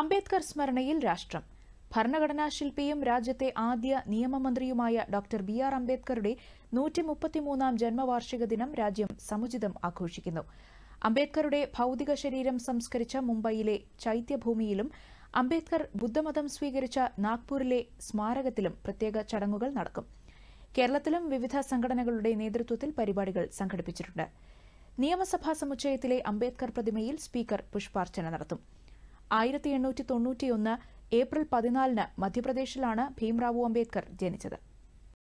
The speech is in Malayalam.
അംബേദ്കർ സ്മരണയിൽ രാഷ്ട്രം ഭരണഘടനാ ശില്പിയും രാജ്യത്തെ ആദ്യ നിയമമന്ത്രിയുമായ ഡോക്ടർ ബി ആർ അംബേദ്കറുടെ നൂറ്റി മുപ്പത്തിമൂന്നാം ജന്മവാർഷിക ദിനം രാജ്യം സമുചിതം ആഘോഷിക്കുന്നു അംബേദ്കറുടെ ഭൌതിക ശരീരം സംസ്കരിച്ച മുംബൈയിലെ ചൈത്യഭൂമിയിലും അംബേദ്കർ ബുദ്ധമതം സ്വീകരിച്ച നാഗ്പൂരിലെ സ്മാരകത്തിലും പ്രത്യേക ചടങ്ങുകൾ നടക്കും കേരളത്തിലും വിവിധ സംഘടനകളുടെ നേതൃത്വത്തിൽ പരിപാടികൾ സംഘടിപ്പിച്ചിട്ടുണ്ട് നിയമസഭാ സമുച്ചയത്തിലെ അംബേദ്കർ പ്രതിമയിൽ സ്പീക്കർ പുഷ്പാർച്ചന നടത്തും ആയിരത്തി എണ്ണൂറ്റി തൊണ്ണൂറ്റിയൊന്ന് ഏപ്രിൽ പതിനാലിന് മധ്യപ്രദേശിലാണ് ഭീംറാവു അംബേദ്കർ ജനിച്ചത്